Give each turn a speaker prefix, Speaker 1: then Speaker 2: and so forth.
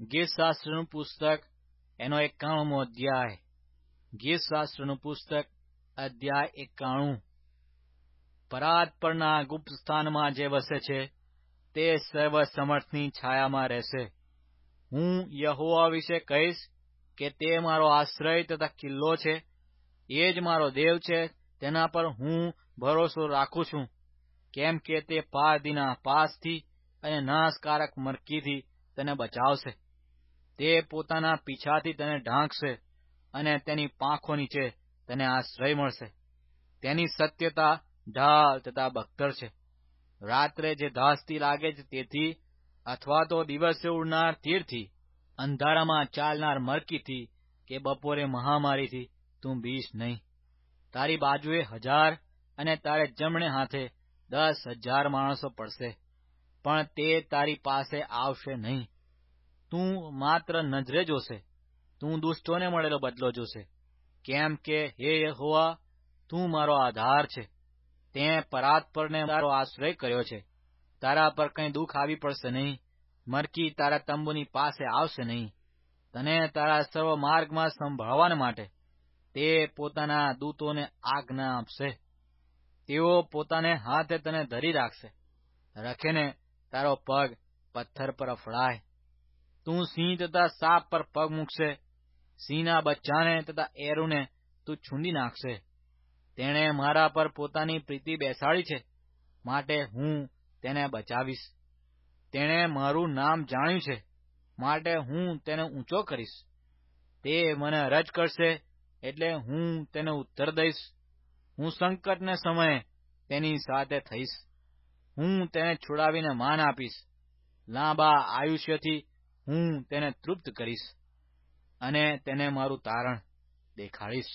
Speaker 1: ગીરશાસ્ત્રનું પુસ્તક એનો એકાણુંમો અધ્યાય ગીરશાસ્ત્રનું પુસ્તક અધ્યાય એકાણું પરાત પરના ગુપ્ત સ્થાનમાં જે વસે છે તે સર્વ સમર્થની છાયામાં રહેશે હું યહોવા વિશે કહીશ કે તે મારો આશ્રય તથા કિલ્લો છે એ જ મારો દેવ છે તેના પર હું ભરોસો રાખું છું કેમ કે તે પારદીના પાસથી અને નાશકારક મરકીથી તને બચાવશે તે પોતાના પીછાથી તને ઢાંકશે અને તેની પાંખો નીચે તને આશ્રય મળશે તેની સત્યતા ઢાલ તથા બખ્તર છે રાત્રે જે ધાસતી લાગે છે તેથી અથવા તો દિવસે ઉડનાર તીરથી અંધારામાં ચાલનાર મરકીથી કે બપોરે મહામારીથી તું બીશ નહીં તારી બાજુએ હજાર અને તારે જમણે હાથે દસ હજાર માણસો પડશે પણ તે તારી પાસે આવશે નહીં તું માત્ર નજરે જોશે તું દુષ્ટોને મળેલો બદલો જોશે કેમ કે હે હોવા તું મારો આધાર છે તે પરાત્પરને મારો આશ્રય કર્યો છે તારા પર કંઈ દુઃખ આવી પડશે નહીં મરકી તારા તંબુની પાસે આવશે નહીં તને તારા સર્વ માર્ગમાં સંભાળવાને માટે તે પોતાના દૂતોને આજ્ઞા આપશે તેઓ પોતાને હાથે તને ધરી રાખશે રખેને તારો પગ પથ્થર પર અફળાય તું સિંહ તથા સાપ પર પગ મૂકશે સિંહના બચ્ચાને તથા એરુને તું છૂંદી નાખશે તેણે મારા પર પોતાની પ્રીતિ બેસાડી છે માટે હું તેને બચાવીશ તેણે મારું નામ જાણ્યું છે માટે હું તેને ઊંચો કરીશ તે મને રજ કરશે એટલે હું તેને ઉત્તર દઈશ હું સંકટને સમયે તેની સાથે થઈશ હું તેને છોડાવીને માન આપીશ લાંબા આયુષ્યથી હું તેને તૃપ્ત કરીશ અને તેને મારું તારણ દેખાડીશ